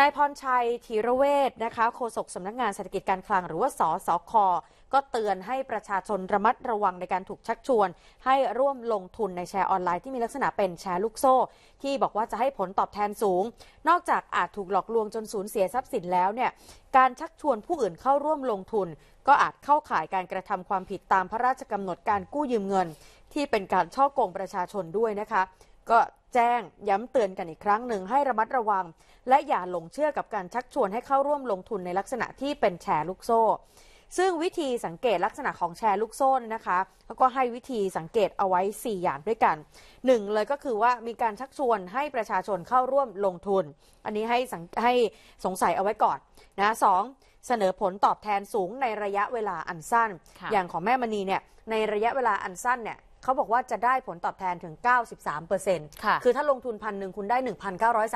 นายพรชัยธีรเวทนะคะโฆษกสำนักงานเศรษฐกิจการคลัง หรือว่าสสคก็เตือนให้ประชาชนระมัดระวังในการถูกชักชวน ให้ร่วมลงทุนในแชร์ออนไลน์ที่มีลักษณะเป็นแชร์ลูกโซ่ ที่บอกว่าจะให้ผลตอบแทนสูง นอกจากอาจถูกหลอกลวงจนสูญเสียทรัพย์สินแล้วเนี่ยการชักชวนผู้อื่นเข้าร่วมลงทุน ก็อาจเข้าข่ายการกระทำความผิดตามพระราชกำหนดการกู้ยืมเงิน ที่เป็นการช่อกงประชาชนด้วยนะคะก็แจ้งย้ำเตือนกันอีกครั้งหนึ่งให้ระมัดระวัง และอย่าหลงเชื่อกับการชักชวนให้เข้าร่วมลงทุนในลักษณะที่เป็นแชร์ลูกโซ่ ซึ่งวิธีสังเกตลักษณะของแชร์ลูกโซ่นะคะล้วก็ให้วิธีสังเกตเอาไว้ 4 อย่างด้วยกัน1เลยก็คือว่ามีการชักชวนให้ประชาชนเข้าร่วมลงทุน อันนี้ให้ให้สงสัยเอาไว้ก่อนนะสองเสนอผลตอบแทนสูงในระยะเวลาอันสั้น อย่างของแม่มณีเนี่ยในระยะเวลาอันสั้นเนี่ยเขาบอกว่าจะได้ผลตอบแทนถึง 93ค่ะคือถ้าลงทุนพันหนึ่งคุณได้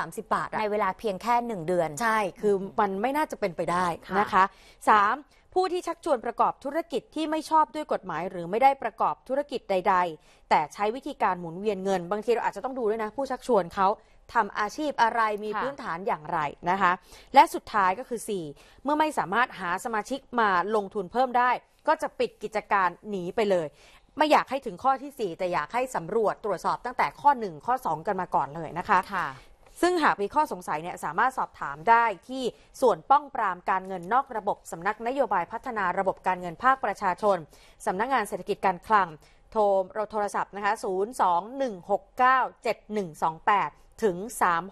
1,930 บาทอในเวลาเพียงแค่ 1 เดือน ใช่ คือมันไม่น่าจะเป็นไปได้นะคะสามผู้ที่ชักชวนประกอบธุรกิจที่ไม่ชอบด้วยกฎหมาย หรือไม่ได้ประกอบธุรกิจใดๆ แต่ใช้วิธีการหมุนเวียนเงิน บางทีเราอาจจะต้องดูด้วยนะ ผู้ชักชวนเขาทำอาชีพอะไร มีพื้นฐานอย่างไรนะคะ และสุดท้ายก็คือ 4 เมื่อไม่สามารถหาสมาชิกมาลงทุนเพิ่มได้ ก็จะปิดกิจการหนีไปเลยไม่อยากให้ถึงข้อที่ 4 แต่อยากให้สำรวจตรวจสอบตั้งแต่ข้อ 1 ข้อ 2 กันมาก่อนเลยนะคะค่ะซึ่งหากมีข้อสงสัยเนี่ยสามารถสอบถามได้ที่ส่วนป้องปรามการเงินนอกระบบสำนักนโยบายพัฒนาระบบการเงินภาคประชาชนสำนักงานเศรษฐกิจการคลังโทรเราโทรศัพท์นะคะ 021697128 ถึง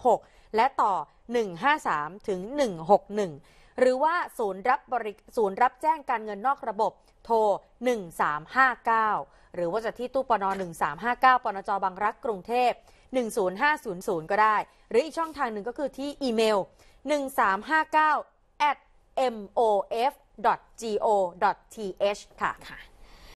36 และต่อ 153 ถึง 161หรือว่าศูนย์รับบริศูนย์รับแจ้งการเงินนอกระบบโทร 1359 หรือว่าจะที่ตู้ปน1359 ปนจบางรักกรุงเทพ 10500 ก็ได้ หรืออีกช่องทางหนึ่งก็คือที่อีเมล1359 at mof.go.th ค่ะ